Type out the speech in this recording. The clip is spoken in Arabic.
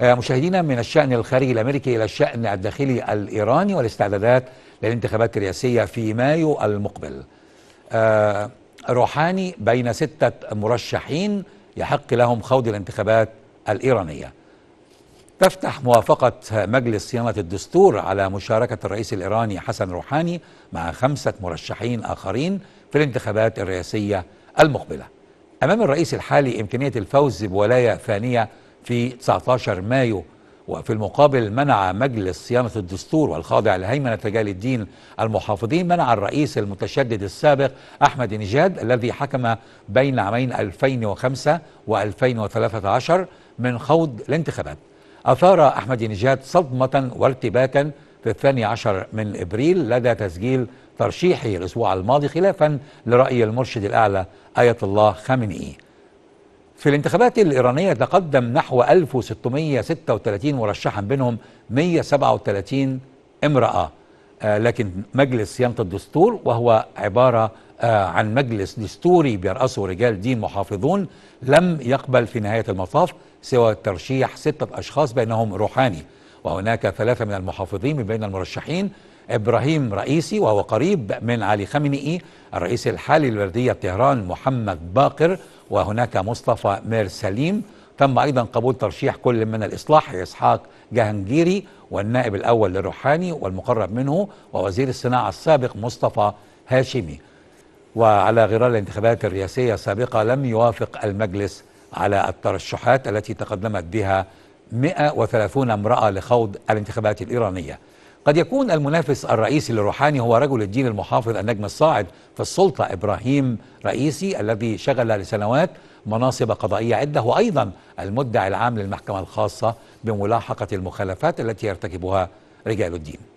آه، مشاهدينا من الشأن الخارجي الأمريكي إلى الشأن الداخلي الإيراني والاستعدادات للانتخابات الرئاسية في مايو المقبل آه، روحاني بين ستة مرشحين يحق لهم خوض الانتخابات الإيرانية تفتح موافقة مجلس صيانة الدستور على مشاركة الرئيس الإيراني حسن روحاني مع خمسة مرشحين آخرين في الانتخابات الرئاسية المقبلة أمام الرئيس الحالي إمكانية الفوز بولاية ثانية في 19 مايو وفي المقابل منع مجلس صيانة الدستور والخاضع لهيمنة رجال الدين المحافظين منع الرئيس المتشدد السابق أحمد نجاد الذي حكم بين عامين 2005 و2013 من خوض الانتخابات أثار أحمد نجاد صدمة وارتباكا في الثاني عشر من إبريل لدى تسجيل ترشيحه الأسبوع الماضي خلافا لرأي المرشد الأعلى آية الله خامنئي في الانتخابات الإيرانية تقدم نحو 1636 مرشحا بينهم 137 امرأة آه، لكن مجلس صيانة الدستور وهو عبارة آه، عن مجلس دستوري بيرأسه رجال دين محافظون لم يقبل في نهاية المطاف سوى ترشيح ستة أشخاص بينهم روحاني وهناك ثلاثة من المحافظين من بين المرشحين إبراهيم رئيسي وهو قريب من علي خامنئي الرئيس الحالي لبلدية طهران محمد باقر وهناك مصطفى مير سليم تم أيضا قبول ترشيح كل من الإصلاح إسحاق جهنجيري والنائب الأول للروحاني والمقرب منه ووزير الصناعة السابق مصطفى هاشمي وعلى غرار الانتخابات الرئاسية السابقة لم يوافق المجلس على الترشحات التي تقدمت بها 130 امرأة لخوض الانتخابات الإيرانية قد يكون المنافس الرئيسي لروحاني هو رجل الدين المحافظ النجم الصاعد في السلطة إبراهيم رئيسي الذي شغل لسنوات مناصب قضائية عدة وأيضا المدعي العام للمحكمة الخاصة بملاحقة المخالفات التي يرتكبها رجال الدين